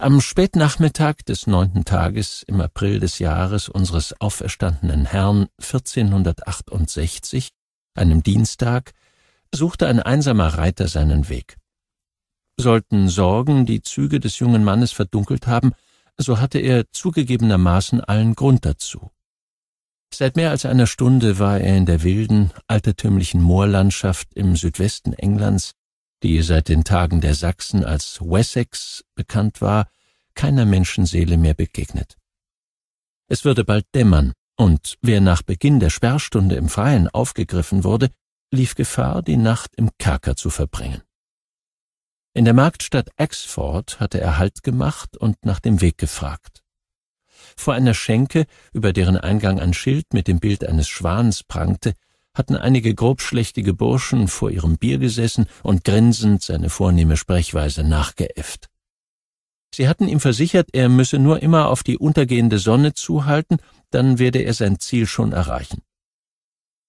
Am Spätnachmittag des neunten Tages im April des Jahres unseres auferstandenen Herrn 1468, einem Dienstag, suchte ein einsamer Reiter seinen Weg. Sollten Sorgen die Züge des jungen Mannes verdunkelt haben, so hatte er zugegebenermaßen allen Grund dazu. Seit mehr als einer Stunde war er in der wilden, altertümlichen Moorlandschaft im Südwesten Englands, die seit den Tagen der Sachsen als Wessex bekannt war, keiner Menschenseele mehr begegnet. Es würde bald dämmern, und wer nach Beginn der Sperrstunde im Freien aufgegriffen wurde, lief Gefahr, die Nacht im Kerker zu verbringen. In der Marktstadt Axford hatte er Halt gemacht und nach dem Weg gefragt. Vor einer Schenke, über deren Eingang ein Schild mit dem Bild eines Schwans prangte, hatten einige grobschlächtige Burschen vor ihrem Bier gesessen und grinsend seine vornehme Sprechweise nachgeäfft. Sie hatten ihm versichert, er müsse nur immer auf die untergehende Sonne zuhalten, dann werde er sein Ziel schon erreichen.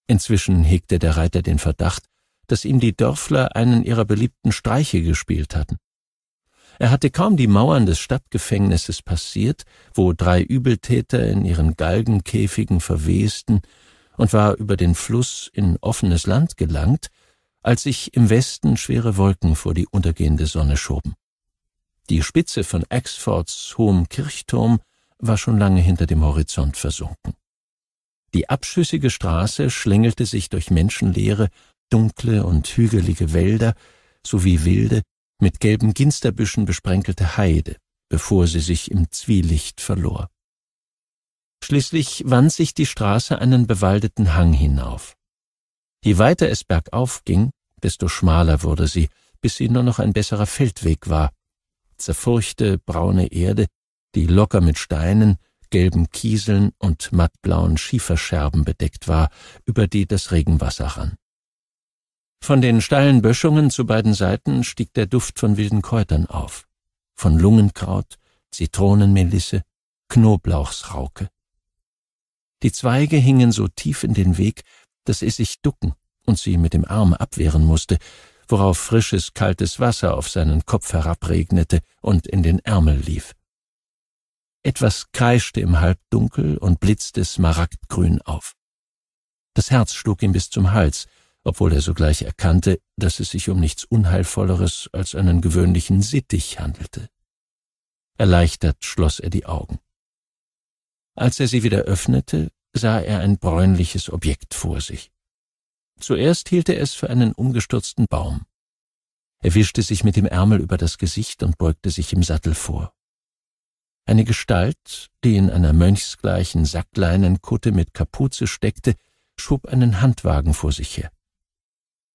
Inzwischen hegte der Reiter den Verdacht, dass ihm die Dörfler einen ihrer beliebten Streiche gespielt hatten. Er hatte kaum die Mauern des Stadtgefängnisses passiert, wo drei Übeltäter in ihren Galgenkäfigen verwesten, und war über den Fluss in offenes Land gelangt, als sich im Westen schwere Wolken vor die untergehende Sonne schoben. Die Spitze von Axfords hohem Kirchturm war schon lange hinter dem Horizont versunken. Die abschüssige Straße schlängelte sich durch menschenleere, dunkle und hügelige Wälder sowie wilde, mit gelben Ginsterbüschen besprenkelte Heide, bevor sie sich im Zwielicht verlor. Schließlich wand sich die Straße einen bewaldeten Hang hinauf. Je weiter es bergauf ging, desto schmaler wurde sie, bis sie nur noch ein besserer Feldweg war. Zerfurchte, braune Erde, die locker mit Steinen, gelben Kieseln und mattblauen Schieferscherben bedeckt war, über die das Regenwasser rann. Von den steilen Böschungen zu beiden Seiten stieg der Duft von wilden Kräutern auf, von Lungenkraut, Zitronenmelisse, Knoblauchsrauke. Die Zweige hingen so tief in den Weg, dass es sich ducken und sie mit dem Arm abwehren musste, worauf frisches, kaltes Wasser auf seinen Kopf herabregnete und in den Ärmel lief. Etwas kreischte im Halbdunkel und blitzte smaragdgrün auf. Das Herz schlug ihm bis zum Hals, obwohl er sogleich erkannte, dass es sich um nichts Unheilvolleres als einen gewöhnlichen Sittich handelte. Erleichtert schloss er die Augen. Als er sie wieder öffnete, sah er ein bräunliches Objekt vor sich. Zuerst hielt er es für einen umgestürzten Baum. Er wischte sich mit dem Ärmel über das Gesicht und beugte sich im Sattel vor. Eine Gestalt, die in einer mönchsgleichen Sackleinenkutte mit Kapuze steckte, schob einen Handwagen vor sich her.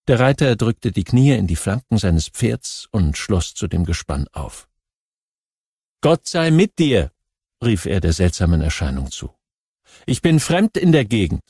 Der Reiter drückte die Knie in die Flanken seines Pferds und schloss zu dem Gespann auf. Gott sei mit dir, rief er der seltsamen Erscheinung zu. Ich bin fremd in der Gegend.